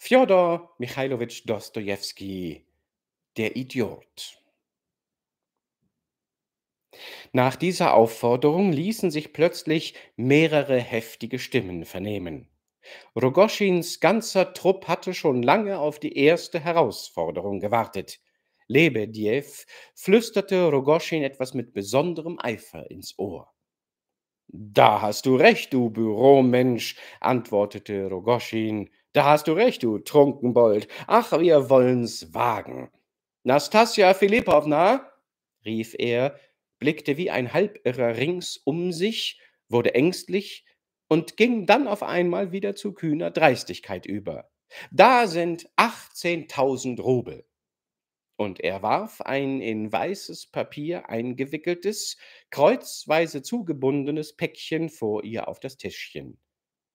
Fjodor Michailowitsch Dostojewski, der Idiot. Nach dieser Aufforderung ließen sich plötzlich mehrere heftige Stimmen vernehmen. Rogoschins ganzer Trupp hatte schon lange auf die erste Herausforderung gewartet. Lebediew flüsterte Rogoschin etwas mit besonderem Eifer ins Ohr. Da hast du recht, du Büromensch, antwortete Rogoschin. Da hast du recht, du Trunkenbold. Ach, wir wollen's wagen. Nastassja Philippowna, rief er, blickte wie ein Halbirrer rings um sich, wurde ängstlich und ging dann auf einmal wieder zu kühner Dreistigkeit über. Da sind 18.000 Rubel. Und er warf ein in weißes Papier eingewickeltes, kreuzweise zugebundenes Päckchen vor ihr auf das Tischchen.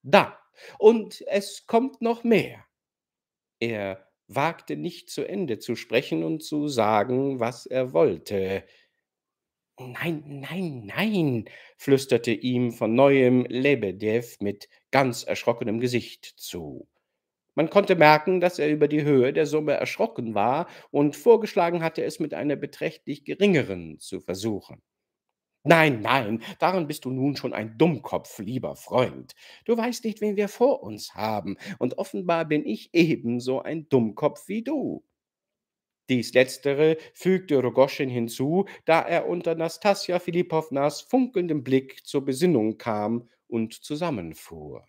Da, und es kommt noch mehr. Er wagte nicht zu Ende zu sprechen und zu sagen, was er wollte. Nein, nein, nein, flüsterte ihm von neuem Lebedew mit ganz erschrockenem Gesicht zu. Man konnte merken, dass er über die Höhe der Summe erschrocken war und vorgeschlagen hatte, es mit einer beträchtlich geringeren zu versuchen. Nein, nein, daran bist du nun schon ein Dummkopf, lieber Freund. Du weißt nicht, wen wir vor uns haben, und offenbar bin ich ebenso ein Dummkopf wie du. Dies Letztere fügte Rogoschin hinzu, da er unter Nastasja Philippownas funkelndem Blick zur Besinnung kam und zusammenfuhr.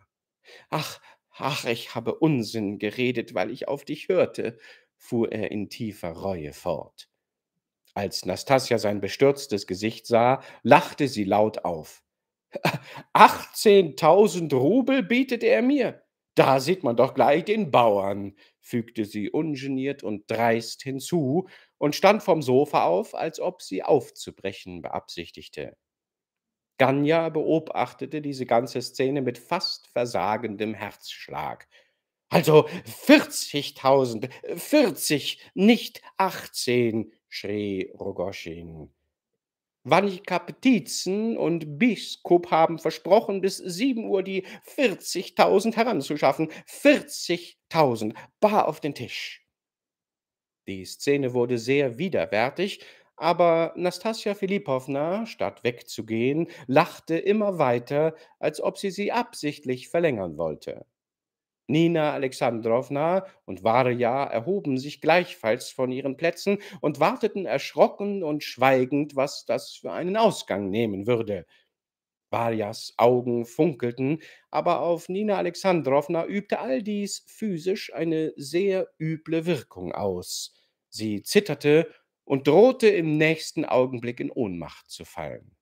Ach, Ach, ich habe Unsinn geredet, weil ich auf dich hörte, fuhr er in tiefer Reue fort. Als Nastasia sein bestürztes Gesicht sah, lachte sie laut auf. Achtzehntausend Rubel bietet er mir. Da sieht man doch gleich den Bauern, fügte sie ungeniert und dreist hinzu und stand vom Sofa auf, als ob sie aufzubrechen beabsichtigte. Ganya beobachtete diese ganze Szene mit fast versagendem Herzschlag. Also 40.000, 40, nicht 18, schrie Rogoschin. Vanika Petizen und Biskup haben versprochen, bis 7 Uhr die 40.000 heranzuschaffen. 40.000, bar auf den Tisch. Die Szene wurde sehr widerwärtig aber Nastassja Philippowna, statt wegzugehen, lachte immer weiter, als ob sie sie absichtlich verlängern wollte. Nina Alexandrowna und Varja erhoben sich gleichfalls von ihren Plätzen und warteten erschrocken und schweigend, was das für einen Ausgang nehmen würde. Varjas Augen funkelten, aber auf Nina Alexandrowna übte all dies physisch eine sehr üble Wirkung aus. Sie zitterte und drohte im nächsten Augenblick in Ohnmacht zu fallen.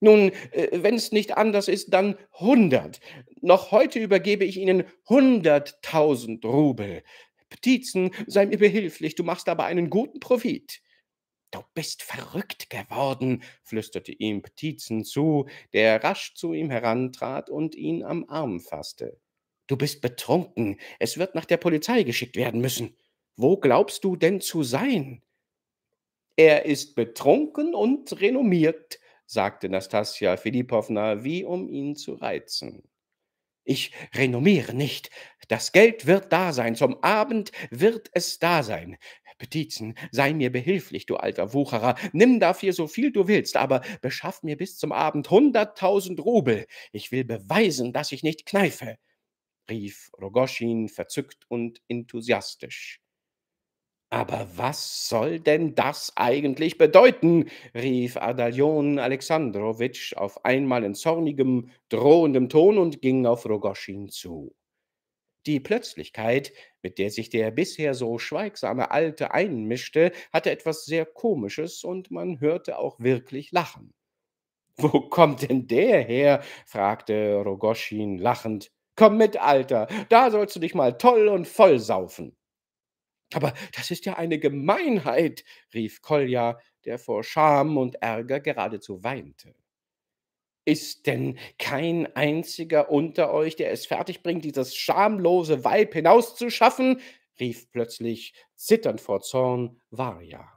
Nun, äh, wenn es nicht anders ist, dann hundert. Noch heute übergebe ich Ihnen hunderttausend Rubel. Petizen, sei mir behilflich, du machst aber einen guten Profit. Du bist verrückt geworden, flüsterte ihm Petizen zu, der rasch zu ihm herantrat und ihn am Arm fasste. Du bist betrunken, es wird nach der Polizei geschickt werden müssen. Wo glaubst du denn zu sein? Er ist betrunken und renommiert, sagte Nastassja Filipowna, wie um ihn zu reizen. Ich renommiere nicht. Das Geld wird da sein. Zum Abend wird es da sein. Petizen, sei mir behilflich, du alter Wucherer. Nimm dafür so viel du willst, aber beschaff mir bis zum Abend hunderttausend Rubel. Ich will beweisen, dass ich nicht kneife, rief Rogoschin verzückt und enthusiastisch. Aber was soll denn das eigentlich bedeuten? rief Adalion Alexandrowitsch auf einmal in zornigem, drohendem Ton und ging auf Rogoschin zu. Die Plötzlichkeit, mit der sich der bisher so schweigsame Alte einmischte, hatte etwas sehr Komisches, und man hörte auch wirklich Lachen. Wo kommt denn der her? fragte Rogoschin lachend. Komm mit, Alter, da sollst du dich mal toll und voll saufen. Aber das ist ja eine Gemeinheit, rief Kolja, der vor Scham und Ärger geradezu weinte. Ist denn kein einziger unter euch, der es fertigbringt, dieses schamlose Weib hinauszuschaffen? rief plötzlich, zitternd vor Zorn, Varja.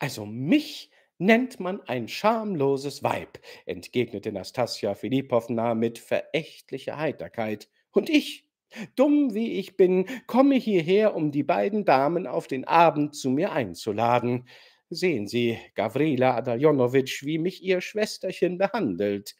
Also mich nennt man ein schamloses Weib, entgegnete Nastassja Philippowna mit verächtlicher Heiterkeit. Und ich, Dumm wie ich bin, komme hierher, um die beiden Damen auf den Abend zu mir einzuladen. Sehen Sie, Gavrila Adaljonowitsch, wie mich Ihr Schwesterchen behandelt.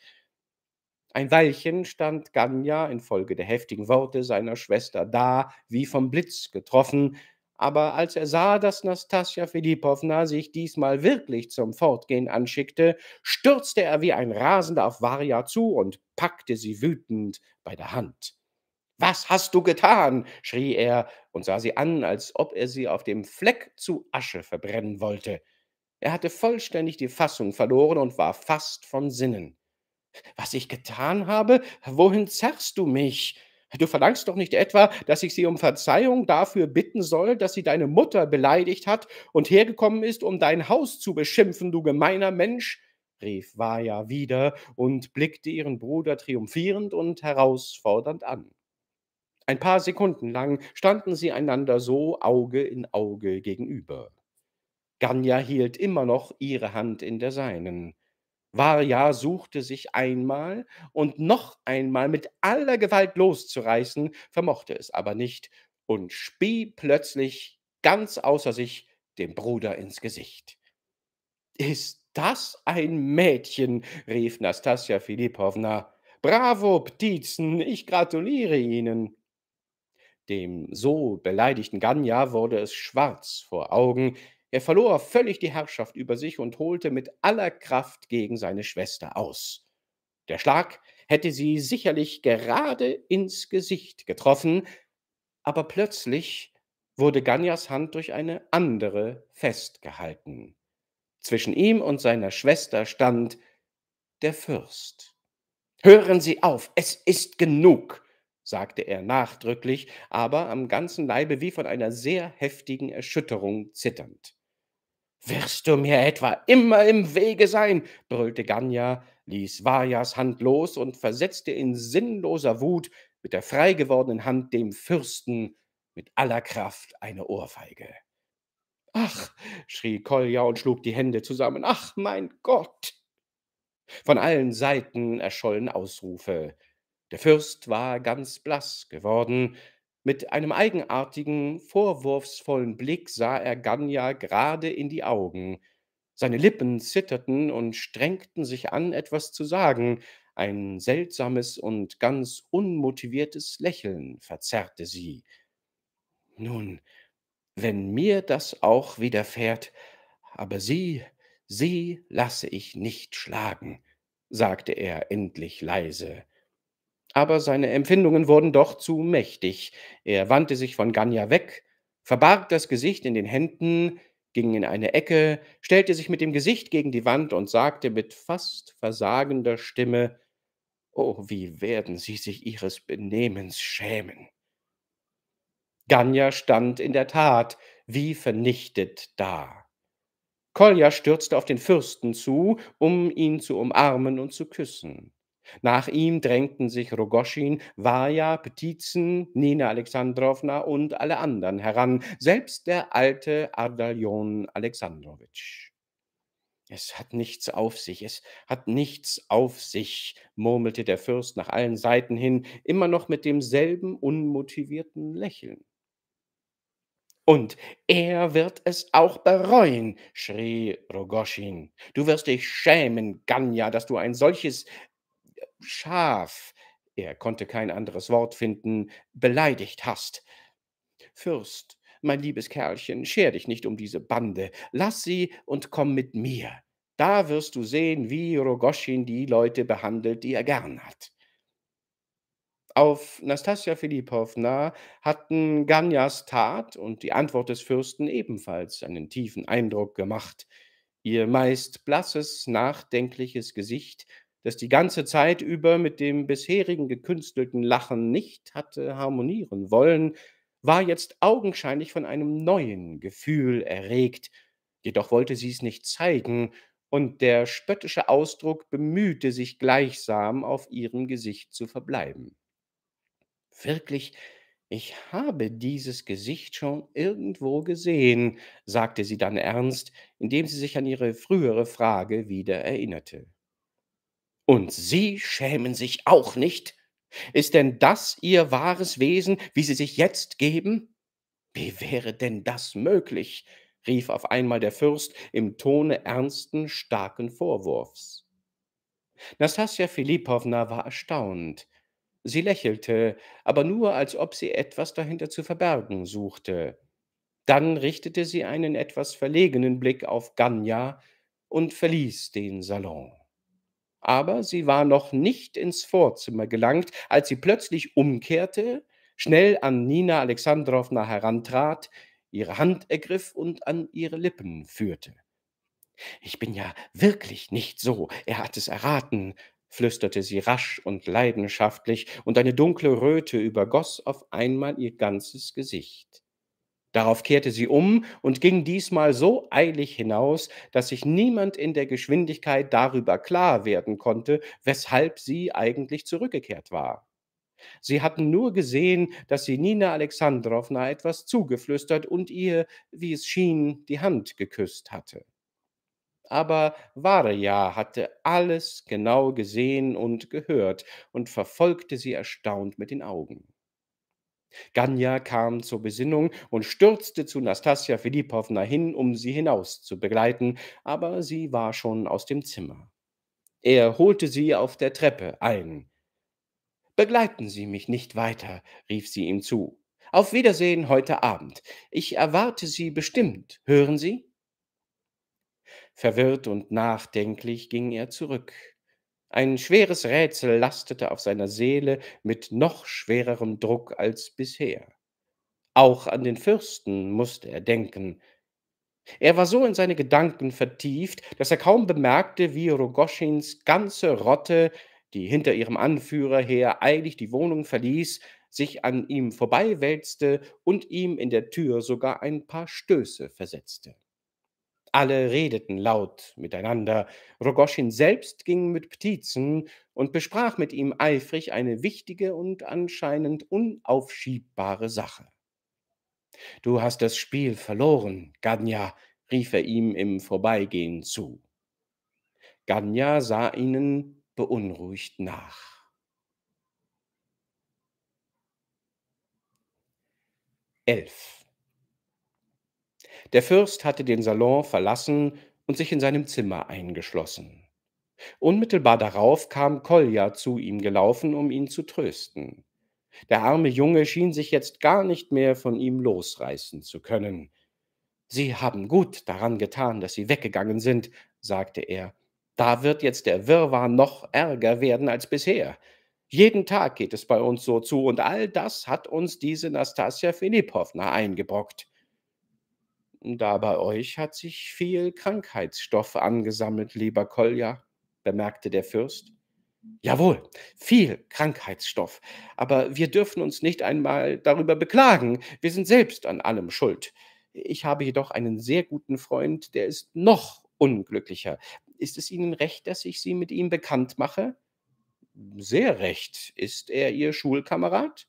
Ein Weilchen stand Ganja infolge der heftigen Worte seiner Schwester da, wie vom Blitz getroffen, aber als er sah, dass Nastassja Filipowna sich diesmal wirklich zum Fortgehen anschickte, stürzte er wie ein Rasender auf Varja zu und packte sie wütend bei der Hand. Was hast du getan? schrie er und sah sie an, als ob er sie auf dem Fleck zu Asche verbrennen wollte. Er hatte vollständig die Fassung verloren und war fast von Sinnen. Was ich getan habe? Wohin zerrst du mich? Du verlangst doch nicht etwa, dass ich sie um Verzeihung dafür bitten soll, dass sie deine Mutter beleidigt hat und hergekommen ist, um dein Haus zu beschimpfen, du gemeiner Mensch? rief Vaja wieder und blickte ihren Bruder triumphierend und herausfordernd an. Ein paar Sekunden lang standen sie einander so Auge in Auge gegenüber. Ganya hielt immer noch ihre Hand in der seinen. Varja suchte sich einmal und noch einmal mit aller Gewalt loszureißen, vermochte es aber nicht und spie plötzlich ganz außer sich dem Bruder ins Gesicht. Ist das ein Mädchen? rief Nastassja Filipowna. Bravo, Ptizen, ich gratuliere Ihnen. Dem so beleidigten Ganya wurde es schwarz vor Augen. Er verlor völlig die Herrschaft über sich und holte mit aller Kraft gegen seine Schwester aus. Der Schlag hätte sie sicherlich gerade ins Gesicht getroffen, aber plötzlich wurde Ganyas Hand durch eine andere festgehalten. Zwischen ihm und seiner Schwester stand der Fürst. Hören Sie auf, es ist genug, sagte er nachdrücklich, aber am ganzen Leibe wie von einer sehr heftigen Erschütterung zitternd. Wirst du mir etwa immer im Wege sein? brüllte Ganya, ließ Vajas Hand los und versetzte in sinnloser Wut mit der freigewordenen Hand dem Fürsten mit aller Kraft eine Ohrfeige. Ach, schrie Kolja und schlug die Hände zusammen. Ach, mein Gott! Von allen Seiten erschollen Ausrufe. Der Fürst war ganz blass geworden. Mit einem eigenartigen, vorwurfsvollen Blick sah er Ganya gerade in die Augen. Seine Lippen zitterten und strengten sich an, etwas zu sagen. Ein seltsames und ganz unmotiviertes Lächeln verzerrte sie. Nun, wenn mir das auch widerfährt, aber sie, sie lasse ich nicht schlagen, sagte er endlich leise aber seine Empfindungen wurden doch zu mächtig. Er wandte sich von Ganya weg, verbarg das Gesicht in den Händen, ging in eine Ecke, stellte sich mit dem Gesicht gegen die Wand und sagte mit fast versagender Stimme Oh, wie werden Sie sich Ihres Benehmens schämen. Ganya stand in der Tat wie vernichtet da. Kolja stürzte auf den Fürsten zu, um ihn zu umarmen und zu küssen. Nach ihm drängten sich Rogoschin, Vaja, Petizen, Nina Alexandrowna und alle anderen heran, selbst der alte Ardalion Alexandrowitsch. Es hat nichts auf sich, es hat nichts auf sich, murmelte der Fürst nach allen Seiten hin, immer noch mit demselben unmotivierten Lächeln. Und er wird es auch bereuen, schrie Rogoschin. Du wirst dich schämen, Ganja, dass du ein solches scharf, er konnte kein anderes Wort finden, beleidigt hast. Fürst, mein liebes Kerlchen, scher dich nicht um diese Bande, lass sie und komm mit mir. Da wirst du sehen, wie Rogoschin die Leute behandelt, die er gern hat. Auf Nastassja Philippowna hatten Ganyas Tat und die Antwort des Fürsten ebenfalls einen tiefen Eindruck gemacht. Ihr meist blasses, nachdenkliches Gesicht das die ganze Zeit über mit dem bisherigen gekünstelten Lachen nicht hatte harmonieren wollen, war jetzt augenscheinlich von einem neuen Gefühl erregt, jedoch wollte sie es nicht zeigen, und der spöttische Ausdruck bemühte sich gleichsam auf ihrem Gesicht zu verbleiben. Wirklich, ich habe dieses Gesicht schon irgendwo gesehen, sagte sie dann ernst, indem sie sich an ihre frühere Frage wieder erinnerte. Und Sie schämen sich auch nicht? Ist denn das Ihr wahres Wesen, wie Sie sich jetzt geben? Wie wäre denn das möglich? rief auf einmal der Fürst im Tone ernsten, starken Vorwurfs. Nastassja Philippowna war erstaunt. Sie lächelte, aber nur, als ob sie etwas dahinter zu verbergen suchte. Dann richtete sie einen etwas verlegenen Blick auf Ganya und verließ den Salon aber sie war noch nicht ins Vorzimmer gelangt, als sie plötzlich umkehrte, schnell an Nina Alexandrowna herantrat, ihre Hand ergriff und an ihre Lippen führte. Ich bin ja wirklich nicht so, er hat es erraten, flüsterte sie rasch und leidenschaftlich, und eine dunkle Röte übergoss auf einmal ihr ganzes Gesicht. Darauf kehrte sie um und ging diesmal so eilig hinaus, dass sich niemand in der Geschwindigkeit darüber klar werden konnte, weshalb sie eigentlich zurückgekehrt war. Sie hatten nur gesehen, dass sie Nina Alexandrowna etwas zugeflüstert und ihr, wie es schien, die Hand geküsst hatte. Aber Varja hatte alles genau gesehen und gehört und verfolgte sie erstaunt mit den Augen. Ganya kam zur Besinnung und stürzte zu Nastassja Philippowna hin, um sie hinaus zu begleiten, aber sie war schon aus dem Zimmer. Er holte sie auf der Treppe ein. Begleiten Sie mich nicht weiter, rief sie ihm zu. Auf Wiedersehen heute Abend. Ich erwarte Sie bestimmt, hören Sie? Verwirrt und nachdenklich ging er zurück. Ein schweres Rätsel lastete auf seiner Seele mit noch schwererem Druck als bisher. Auch an den Fürsten musste er denken. Er war so in seine Gedanken vertieft, dass er kaum bemerkte, wie Rogoschins ganze Rotte, die hinter ihrem Anführer her eilig die Wohnung verließ, sich an ihm vorbeiwälzte und ihm in der Tür sogar ein paar Stöße versetzte. Alle redeten laut miteinander. Rogoschin selbst ging mit Ptizen und besprach mit ihm eifrig eine wichtige und anscheinend unaufschiebbare Sache. Du hast das Spiel verloren, Ganya, rief er ihm im Vorbeigehen zu. Ganya sah ihnen beunruhigt nach. Elf. Der Fürst hatte den Salon verlassen und sich in seinem Zimmer eingeschlossen. Unmittelbar darauf kam Kolja zu ihm gelaufen, um ihn zu trösten. Der arme Junge schien sich jetzt gar nicht mehr von ihm losreißen zu können. Sie haben gut daran getan, dass Sie weggegangen sind, sagte er. Da wird jetzt der Wirrwarr noch ärger werden als bisher. Jeden Tag geht es bei uns so zu, und all das hat uns diese Nastassja Filipovna eingebrockt. Da bei euch hat sich viel Krankheitsstoff angesammelt, lieber Kolja, bemerkte der Fürst. Jawohl, viel Krankheitsstoff. Aber wir dürfen uns nicht einmal darüber beklagen. Wir sind selbst an allem schuld. Ich habe jedoch einen sehr guten Freund, der ist noch unglücklicher. Ist es Ihnen recht, dass ich Sie mit ihm bekannt mache? Sehr recht. Ist er Ihr Schulkamerad?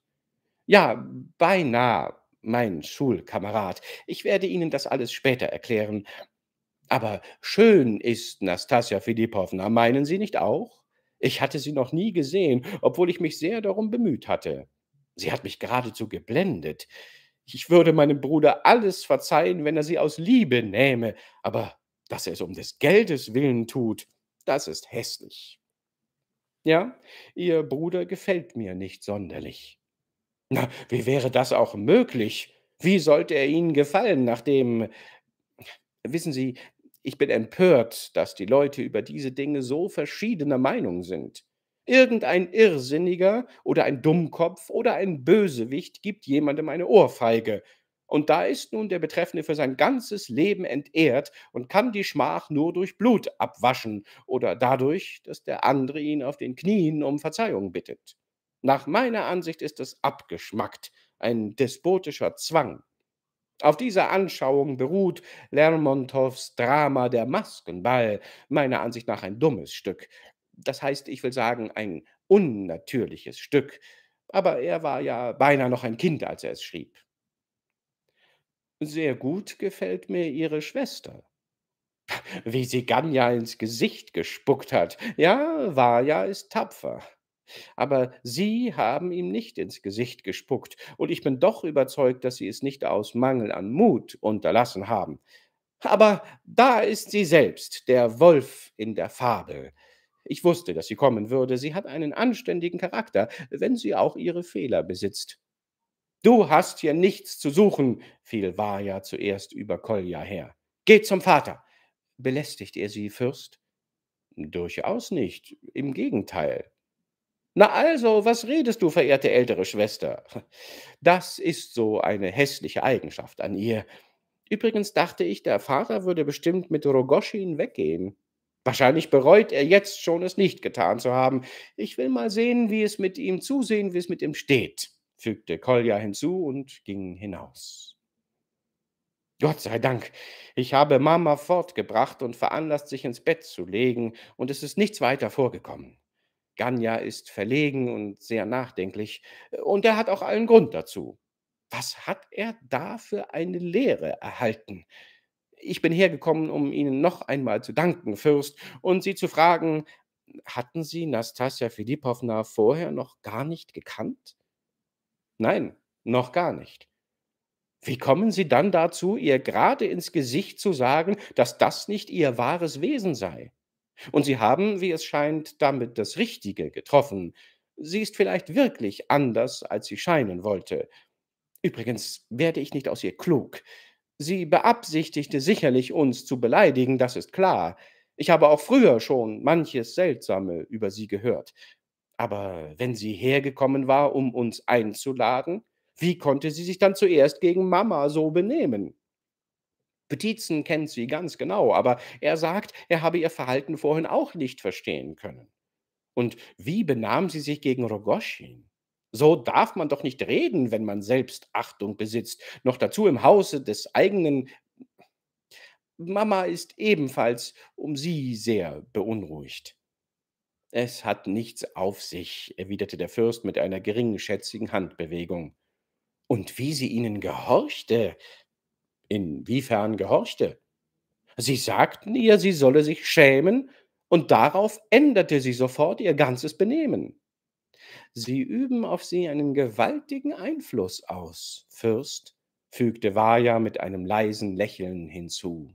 Ja, beinahe, mein Schulkamerad. Ich werde Ihnen das alles später erklären. Aber schön ist Nastassja Filipowna, meinen Sie nicht auch? Ich hatte sie noch nie gesehen, obwohl ich mich sehr darum bemüht hatte. Sie hat mich geradezu geblendet. Ich würde meinem Bruder alles verzeihen, wenn er sie aus Liebe nähme, aber dass er es um des Geldes willen tut, das ist hässlich. Ja, Ihr Bruder gefällt mir nicht sonderlich. Na, wie wäre das auch möglich? Wie sollte er Ihnen gefallen, nachdem. Wissen Sie, ich bin empört, dass die Leute über diese Dinge so verschiedener Meinung sind. Irgendein Irrsinniger oder ein Dummkopf oder ein Bösewicht gibt jemandem eine Ohrfeige. Und da ist nun der Betreffende für sein ganzes Leben entehrt und kann die Schmach nur durch Blut abwaschen oder dadurch, dass der andere ihn auf den Knien um Verzeihung bittet. Nach meiner Ansicht ist es abgeschmackt, ein despotischer Zwang. Auf dieser Anschauung beruht Lermontows Drama Der Maskenball, meiner Ansicht nach ein dummes Stück. Das heißt, ich will sagen, ein unnatürliches Stück. Aber er war ja beinahe noch ein Kind, als er es schrieb. Sehr gut gefällt mir Ihre Schwester. Wie sie Ganja ins Gesicht gespuckt hat. Ja, Vaja ist tapfer. Aber sie haben ihm nicht ins Gesicht gespuckt, und ich bin doch überzeugt, dass sie es nicht aus Mangel an Mut unterlassen haben. Aber da ist sie selbst, der Wolf in der Fabel. Ich wusste, dass sie kommen würde. Sie hat einen anständigen Charakter, wenn sie auch ihre Fehler besitzt. Du hast hier nichts zu suchen, fiel Vaja zuerst über Kolja her. Geh zum Vater. Belästigt er sie, Fürst? Durchaus nicht. Im Gegenteil. Na also, was redest du, verehrte ältere Schwester? Das ist so eine hässliche Eigenschaft an ihr. Übrigens dachte ich, der Vater würde bestimmt mit Rogoschin weggehen. Wahrscheinlich bereut er jetzt schon, es nicht getan zu haben. Ich will mal sehen, wie es mit ihm zusehen, wie es mit ihm steht, fügte Kolja hinzu und ging hinaus. Gott sei Dank, ich habe Mama fortgebracht und veranlasst, sich ins Bett zu legen, und es ist nichts weiter vorgekommen. Ganya ist verlegen und sehr nachdenklich, äh, und er hat auch allen Grund dazu. Was hat er da für eine Lehre erhalten? Ich bin hergekommen, um Ihnen noch einmal zu danken, Fürst, und Sie zu fragen, hatten Sie Nastassja Filipowna vorher noch gar nicht gekannt? Nein, noch gar nicht. Wie kommen Sie dann dazu, ihr gerade ins Gesicht zu sagen, dass das nicht ihr wahres Wesen sei? Und sie haben, wie es scheint, damit das Richtige getroffen. Sie ist vielleicht wirklich anders, als sie scheinen wollte. Übrigens werde ich nicht aus ihr klug. Sie beabsichtigte sicherlich, uns zu beleidigen, das ist klar. Ich habe auch früher schon manches Seltsame über sie gehört. Aber wenn sie hergekommen war, um uns einzuladen, wie konnte sie sich dann zuerst gegen Mama so benehmen? Petizen kennt sie ganz genau, aber er sagt, er habe ihr Verhalten vorhin auch nicht verstehen können. Und wie benahm sie sich gegen Rogoschin? So darf man doch nicht reden, wenn man selbst Achtung besitzt, noch dazu im Hause des eigenen. Mama ist ebenfalls um sie sehr beunruhigt. Es hat nichts auf sich, erwiderte der Fürst mit einer geringschätzigen Handbewegung. Und wie sie ihnen gehorchte, Inwiefern gehorchte? Sie sagten ihr, sie solle sich schämen, und darauf änderte sie sofort ihr ganzes Benehmen. Sie üben auf sie einen gewaltigen Einfluss aus, Fürst, fügte Vaja mit einem leisen Lächeln hinzu.